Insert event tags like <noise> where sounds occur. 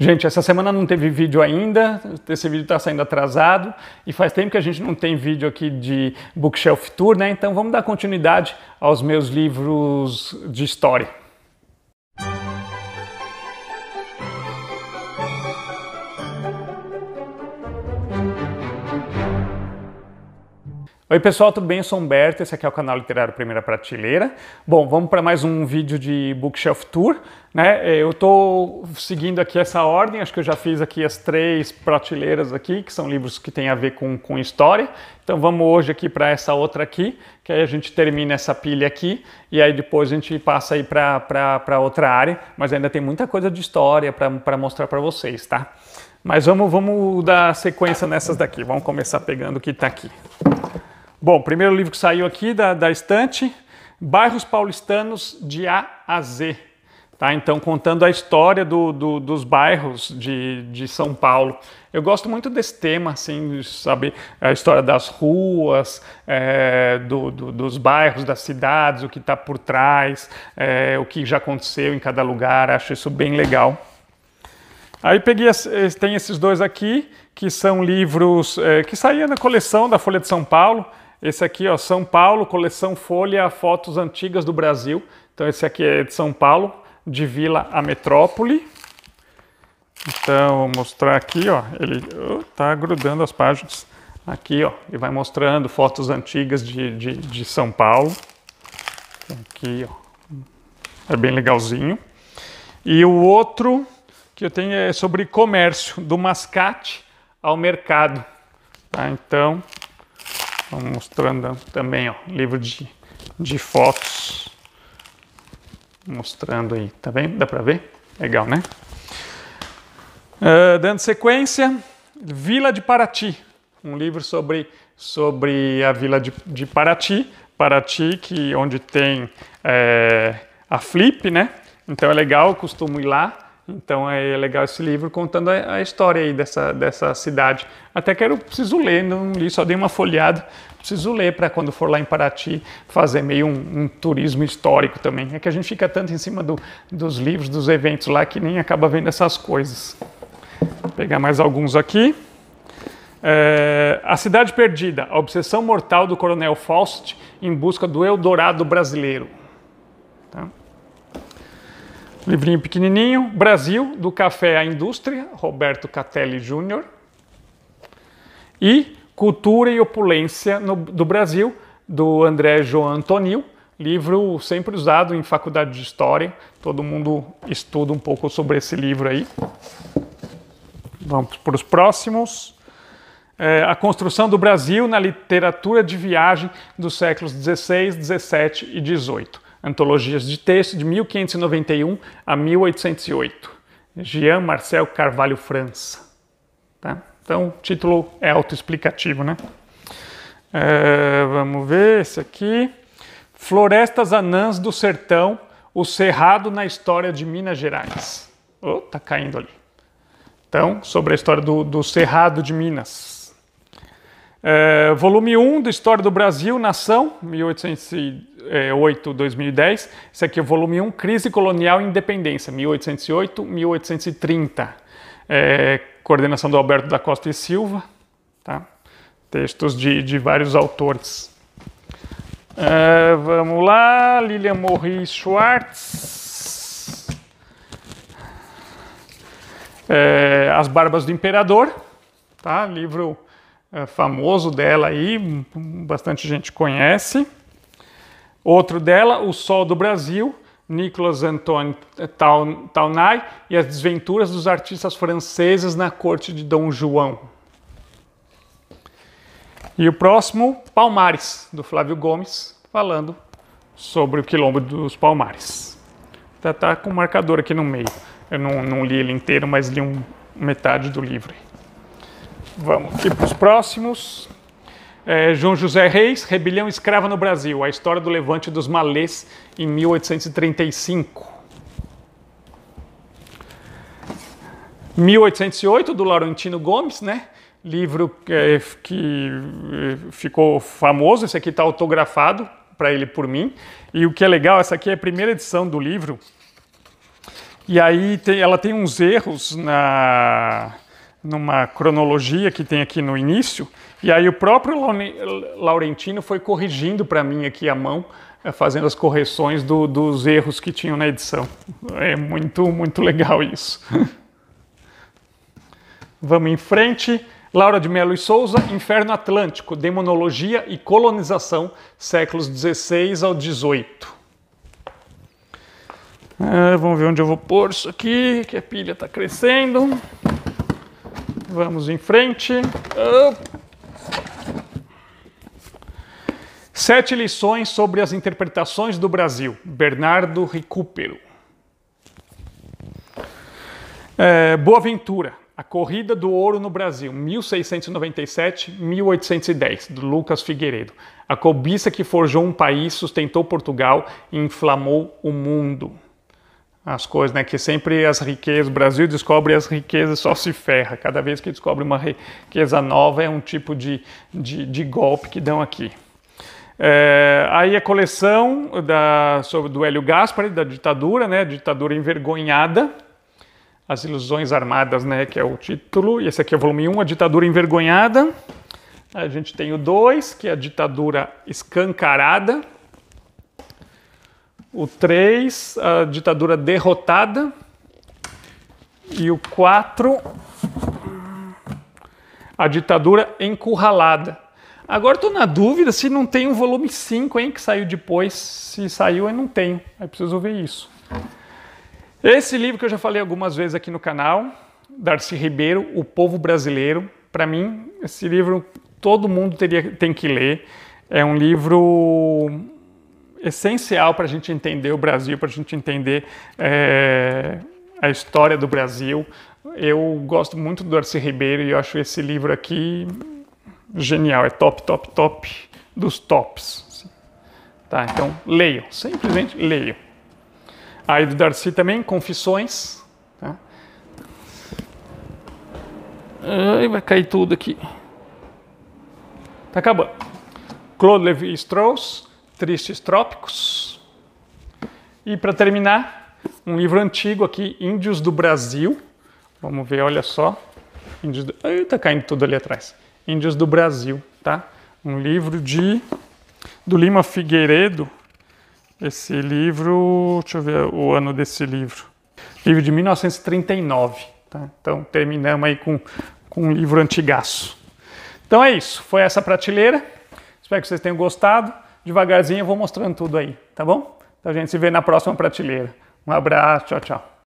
Gente, essa semana não teve vídeo ainda, esse vídeo está saindo atrasado e faz tempo que a gente não tem vídeo aqui de Bookshelf Tour, né? Então vamos dar continuidade aos meus livros de história. Oi pessoal, tudo bem? Eu sou o Humberto, esse aqui é o canal Literário Primeira Prateleira. Bom, vamos para mais um vídeo de Bookshelf Tour, né? Eu estou seguindo aqui essa ordem, acho que eu já fiz aqui as três prateleiras aqui, que são livros que têm a ver com, com história. Então vamos hoje aqui para essa outra aqui, que aí a gente termina essa pilha aqui e aí depois a gente passa aí para outra área, mas ainda tem muita coisa de história para mostrar para vocês, tá? Mas vamos, vamos dar sequência nessas daqui, vamos começar pegando o que está aqui. Bom, primeiro livro que saiu aqui da, da estante, Bairros Paulistanos de A a Z. Tá? Então, contando a história do, do, dos bairros de, de São Paulo. Eu gosto muito desse tema, assim, de saber a história das ruas, é, do, do, dos bairros, das cidades, o que está por trás, é, o que já aconteceu em cada lugar. Acho isso bem legal. Aí peguei, tem esses dois aqui, que são livros é, que saíam na coleção da Folha de São Paulo. Esse aqui, ó, São Paulo, coleção Folha, fotos antigas do Brasil. Então esse aqui é de São Paulo, de Vila a Metrópole. Então, vou mostrar aqui, ó, ele oh, tá grudando as páginas. Aqui, ó, e vai mostrando fotos antigas de, de, de São Paulo. Aqui, ó, é bem legalzinho. E o outro que eu tenho é sobre comércio, do mascate ao mercado. Tá? Então, mostrando também, ó, livro de, de fotos. Mostrando aí, tá Dá para ver? Legal, né? Uh, dando sequência, Vila de Paraty, um livro sobre, sobre a Vila de, de Paraty, Paraty, que onde tem é, a Flip, né? Então é legal, costumo ir lá então é legal esse livro contando a, história aí dessa, dessa cidade. Até quero, preciso ler, não li, só dei uma folhada. Preciso ler para quando for lá em Paraty fazer meio um, um, turismo histórico também. É que a gente fica tanto em cima do, dos livros, dos eventos lá, que nem acaba vendo essas coisas. Vou pegar mais alguns aqui. É, a Cidade Perdida, a obsessão mortal do Coronel Faust em busca do Eldorado brasileiro. Livrinho pequenininho, Brasil, do Café à Indústria, Roberto Catelli Jr. E Cultura e Opulência no, do Brasil, do André João Antonil, livro sempre usado em faculdade de história. Todo mundo estuda um pouco sobre esse livro aí. Vamos para os próximos. É, a construção do Brasil na literatura de viagem dos séculos XVI, XVII e XVIII antologias de texto de 1591 a 1808. Jean Marcel Carvalho França. Tá? Então, o título é autoexplicativo, né? É, vamos ver esse aqui. Florestas Anãs do Sertão, o Cerrado na História de Minas Gerais. Oh, tá caindo ali. Então, sobre a história do, do Cerrado de Minas. É, volume 1 do História do Brasil, Nação, 1808-2010. Esse aqui é o volume 1, Crise Colonial e Independência, 1808-1830. É, coordenação do Alberto da Costa e Silva. Tá? Textos de, de vários autores. É, vamos lá, Lilian Morris Schwartz. É, As Barbas do Imperador, tá? livro é, famoso dela aí, bastante gente conhece. Outro dela, O Sol do Brasil, Nicolas Antoine Taunay e as desventuras dos artistas franceses na corte de Dom João. E o próximo, Palmares, do Flávio Gomes, falando sobre o quilombo dos Palmares. Está tá com o marcador aqui no meio. Eu não, não li ele inteiro, mas li um, metade do livro. Vamos aqui tipo, para os próximos. É, João José Reis, Rebelião Escrava no Brasil, a história do levante dos malês em 1835. 1808, do Laurentino Gomes, né? Livro é, que, que é, ficou famoso, esse aqui está autografado para ele por mim. E o que é legal, essa aqui é a primeira edição do livro. E aí tem, ela tem uns erros na numa cronologia que tem aqui no início, e aí o próprio Laurentino foi corrigindo para mim aqui a mão, eh, fazendo as correções do, dos erros que tinham na edição. É muito, muito legal isso. <laughs> Vamos em frente. Laura de Melo e Souza, Inferno Atlântico, Demonologia e Colonização, séculos 16 ao 18. Eh, vamos ver onde eu vou pôr isso aqui, que a pilha está crescendo. Vamos em frente. Sete lições sobre as interpretações do Brasil. Bernardo Recupero. É, Boa Ventura. A Corrida do Ouro no Brasil, 1697-1810, do Lucas Figueiredo. A cobiça que forjou um país sustentou Portugal e inflamou o mundo as coisas, né? Que sempre as riquezas, o Brasil descobre as riquezas só se ferra. Cada vez que descobre uma riqueza nova é um tipo de, de, de golpe que dão aqui. É, aí a coleção da, sobre, do Hélio Gaspari, né, da ditadura, né? Ditadura envergonhada. As Ilusões Armadas, né? Que é o título. E esse aqui é o volume 1, A Ditadura Envergonhada. A gente tem o 2, que é a ditadura escancarada. O 3, a ditadura derrotada. E o 4, a ditadura encurralada. Agora estou na dúvida se não tem um volume 5, hein, que saiu depois. Se saiu, eu não tenho. Aí preciso ver isso. Esse livro que eu já falei algumas vezes aqui no canal, Darcy Ribeiro, O Povo Brasileiro. Para mim, esse livro todo mundo teria, tem que ler. É um livro essencial para a gente entender o Brasil, para a gente entender é, a história do Brasil. Eu gosto muito do Darcy Ribeiro e eu acho esse livro aqui genial. É top, top, top dos tops. Assim. Tá, então leiam, simplesmente leiam. Aí do Darcy também, Confissões. Tá? Ai, vai cair tudo aqui. Tá acabando. Claude Levi-Strauss, Tristes Trópicos. E para terminar, um livro antigo aqui, Índios do Brasil. Vamos ver, olha só. Índios do... Ai, tá caindo tudo ali atrás. Índios do Brasil, tá? Um livro de do Lima Figueiredo. Esse livro, deixa eu ver o ano desse livro. Livro de 1939, tá? Então terminamos aí com, com um livro antigaço. Então é isso, foi essa prateleira. Espero que vocês tenham gostado. Devagarzinho eu vou mostrando tudo aí, tá bom? Então a gente se vê na próxima prateleira. Um abraço, tchau, tchau.